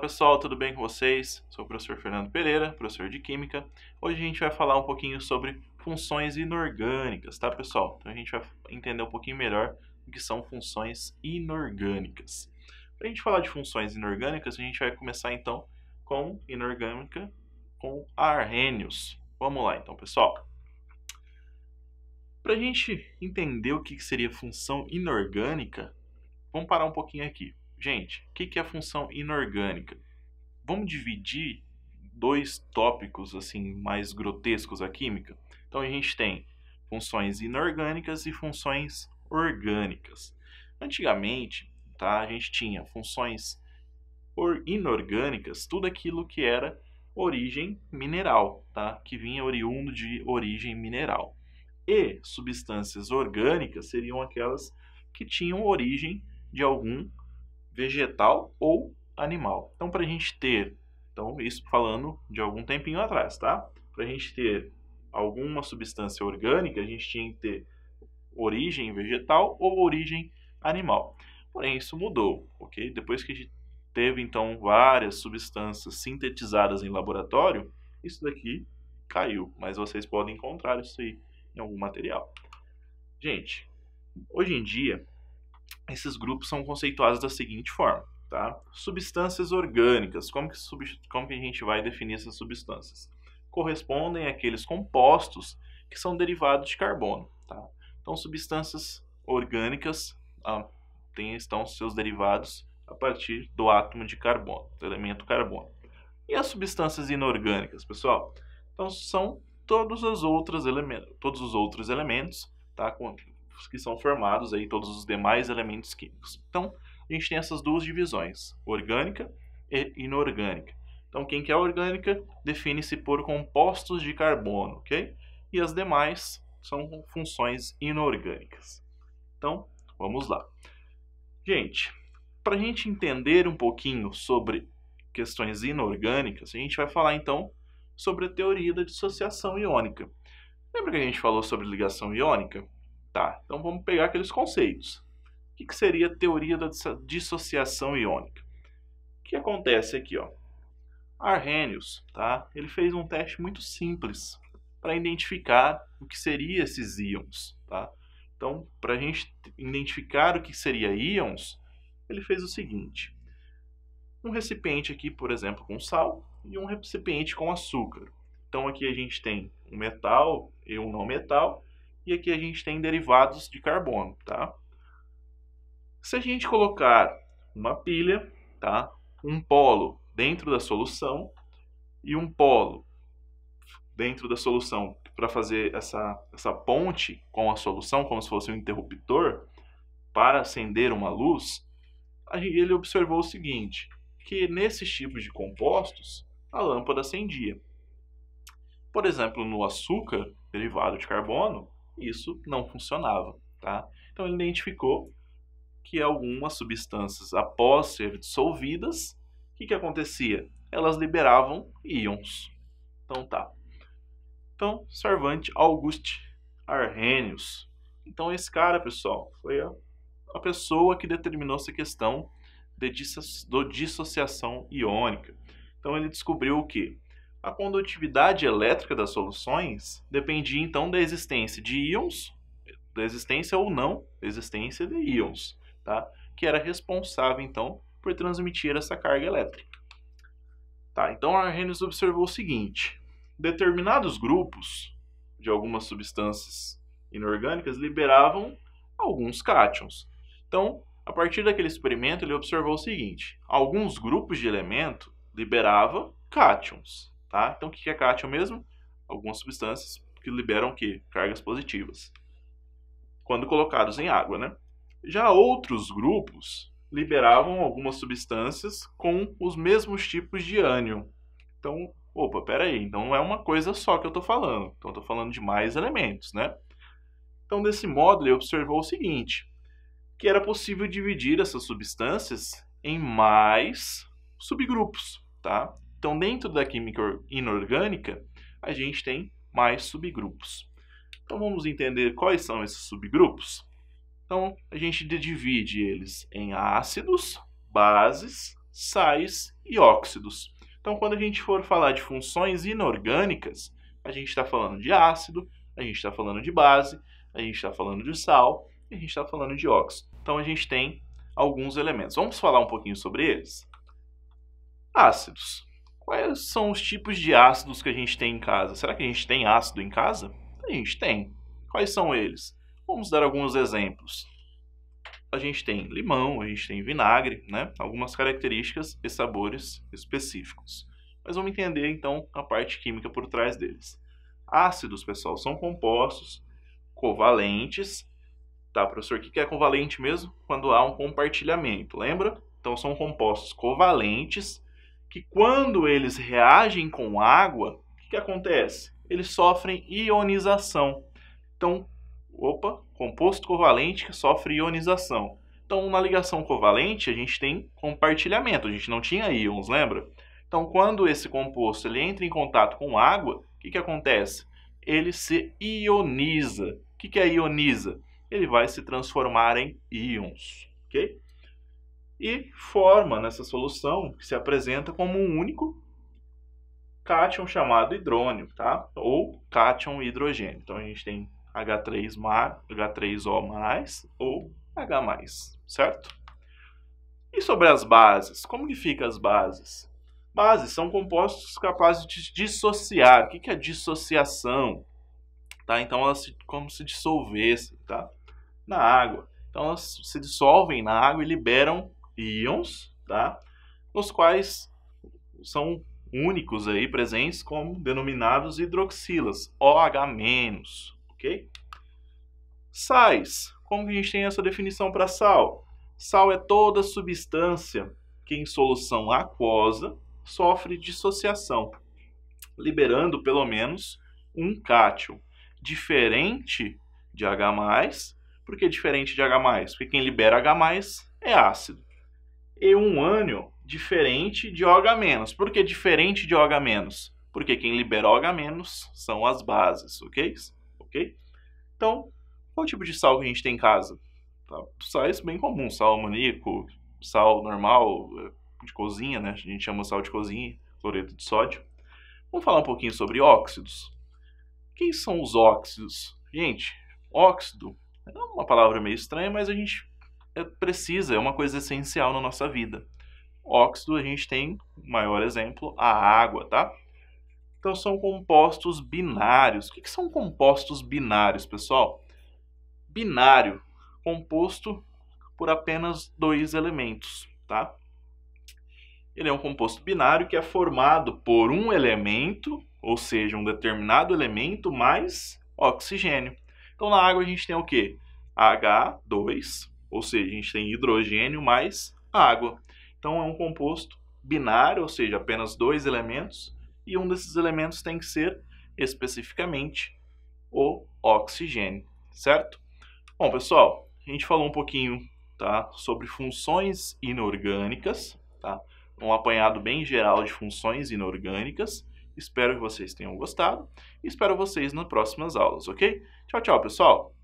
pessoal, tudo bem com vocês? Sou o professor Fernando Pereira, professor de Química. Hoje a gente vai falar um pouquinho sobre funções inorgânicas, tá pessoal? Então a gente vai entender um pouquinho melhor o que são funções inorgânicas. Para a gente falar de funções inorgânicas, a gente vai começar então com inorgânica com arrênios. Vamos lá então, pessoal. Para a gente entender o que seria função inorgânica, vamos parar um pouquinho aqui. Gente, o que, que é a função inorgânica? Vamos dividir dois tópicos assim mais grotescos da química. Então a gente tem funções inorgânicas e funções orgânicas. Antigamente, tá, a gente tinha funções inorgânicas, tudo aquilo que era origem mineral, tá, que vinha oriundo de origem mineral. E substâncias orgânicas seriam aquelas que tinham origem de algum vegetal ou animal. Então, para a gente ter, então isso falando de algum tempinho atrás, tá? Para a gente ter alguma substância orgânica, a gente tinha que ter origem vegetal ou origem animal. Porém, isso mudou, ok? Depois que a gente teve, então, várias substâncias sintetizadas em laboratório, isso daqui caiu, mas vocês podem encontrar isso aí em algum material. Gente, hoje em dia, esses grupos são conceituados da seguinte forma, tá? Substâncias orgânicas. Como que, sub... Como que a gente vai definir essas substâncias? Correspondem àqueles compostos que são derivados de carbono, tá? Então, substâncias orgânicas ah, tem, estão seus derivados a partir do átomo de carbono, do elemento carbono. E as substâncias inorgânicas, pessoal? Então, são todos os outros, elementos, todos os outros elementos tá, químicos que são formados aí todos os demais elementos químicos. Então, a gente tem essas duas divisões, orgânica e inorgânica. Então, quem quer é orgânica define-se por compostos de carbono, ok? E as demais são funções inorgânicas. Então, vamos lá. Gente, para a gente entender um pouquinho sobre questões inorgânicas, a gente vai falar então sobre a teoria da dissociação iônica. Lembra que a gente falou sobre ligação iônica? Tá, então vamos pegar aqueles conceitos. O que, que seria a teoria da dissociação iônica? O que acontece aqui? Ó? Arrhenius, tá? ele fez um teste muito simples para identificar o que seriam esses íons. Tá? Então, para a gente identificar o que seria íons, ele fez o seguinte. Um recipiente aqui, por exemplo, com sal e um recipiente com açúcar. Então, aqui a gente tem um metal e um não metal, e aqui a gente tem derivados de carbono, tá? Se a gente colocar uma pilha, tá? Um polo dentro da solução e um polo dentro da solução para fazer essa, essa ponte com a solução, como se fosse um interruptor, para acender uma luz, ele observou o seguinte, que nesses tipos de compostos, a lâmpada acendia. Por exemplo, no açúcar derivado de carbono, isso não funcionava, tá? Então ele identificou que algumas substâncias, após ser dissolvidas, o que, que acontecia? Elas liberavam íons. Então tá. Então, Servante Auguste Arrhenius. Então esse cara, pessoal, foi a, a pessoa que determinou essa questão de disso, do dissociação iônica. Então ele descobriu o que? A condutividade elétrica das soluções dependia então da existência de íons, da existência ou não existência de íons, tá? que era responsável então por transmitir essa carga elétrica. Tá, então Arrhenius observou o seguinte: determinados grupos de algumas substâncias inorgânicas liberavam alguns cátions. Então, a partir daquele experimento, ele observou o seguinte: alguns grupos de elemento liberava cátions, Tá? Então, o que é cátion mesmo? Algumas substâncias que liberam que? Cargas positivas. Quando colocados em água, né? Já outros grupos liberavam algumas substâncias com os mesmos tipos de ânion. Então, opa, peraí, então não é uma coisa só que eu estou falando. Então, estou falando de mais elementos, né? Então, desse modo, ele observou o seguinte, que era possível dividir essas substâncias em mais subgrupos, tá? Então, dentro da química inorgânica, a gente tem mais subgrupos. Então, vamos entender quais são esses subgrupos? Então, a gente divide eles em ácidos, bases, sais e óxidos. Então, quando a gente for falar de funções inorgânicas, a gente está falando de ácido, a gente está falando de base, a gente está falando de sal e a gente está falando de óxido. Então, a gente tem alguns elementos. Vamos falar um pouquinho sobre eles? Ácidos. Quais são os tipos de ácidos que a gente tem em casa? Será que a gente tem ácido em casa? A gente tem. Quais são eles? Vamos dar alguns exemplos. A gente tem limão, a gente tem vinagre, né? Algumas características e sabores específicos. Mas vamos entender então a parte química por trás deles. Ácidos, pessoal, são compostos covalentes. Tá, professor, o que é covalente mesmo? Quando há um compartilhamento, lembra? Então são compostos covalentes que quando eles reagem com água, o que, que acontece? Eles sofrem ionização. Então, opa, composto covalente que sofre ionização. Então, na ligação covalente, a gente tem compartilhamento, a gente não tinha íons, lembra? Então, quando esse composto ele entra em contato com água, o que, que acontece? Ele se ioniza. O que, que é ioniza? Ele vai se transformar em íons, ok? e forma nessa solução que se apresenta como um único cátion chamado hidrônio, tá? Ou cátion hidrogênio. Então a gente tem H3 o ou H+, certo? E sobre as bases? Como que fica as bases? Bases são compostos capazes de dissociar. O que é dissociação? Tá? Então elas como se dissolvessem, tá? Na água. Então elas se dissolvem na água e liberam íons, tá? Os quais são únicos aí presentes como denominados hidroxilas, OH-, ok? Sais. Como que a gente tem essa definição para sal? Sal é toda substância que em solução aquosa sofre dissociação, liberando pelo menos um cátion, diferente de H+, porque diferente de H+, porque quem libera H+, é ácido e um ânion diferente de OH-. Por que diferente de OH-? Porque quem libera OH- são as bases, ok? ok? Então, qual o tipo de sal que a gente tem em casa? Sal tá, Sais bem comum, sal amoníaco, sal normal, eh, de cozinha, né? A gente chama sal de cozinha, cloreto de sódio. Vamos falar um pouquinho sobre óxidos. Quem são os óxidos? Gente, óxido é uma palavra meio estranha, mas a gente é, precisa, é uma coisa essencial na nossa vida. Óxido, a gente tem, maior exemplo, a água, tá? Então são compostos binários. O que, que são compostos binários, pessoal? Binário, composto por apenas dois elementos, tá? Ele é um composto binário que é formado por um elemento, ou seja, um determinado elemento mais oxigênio. Então na água a gente tem o quê? H2 ou seja, a gente tem hidrogênio mais água. Então é um composto binário, ou seja, apenas dois elementos, e um desses elementos tem que ser especificamente o oxigênio, certo? Bom, pessoal, a gente falou um pouquinho tá, sobre funções inorgânicas, tá? um apanhado bem geral de funções inorgânicas. Espero que vocês tenham gostado e espero vocês nas próximas aulas, ok? Tchau, tchau, pessoal!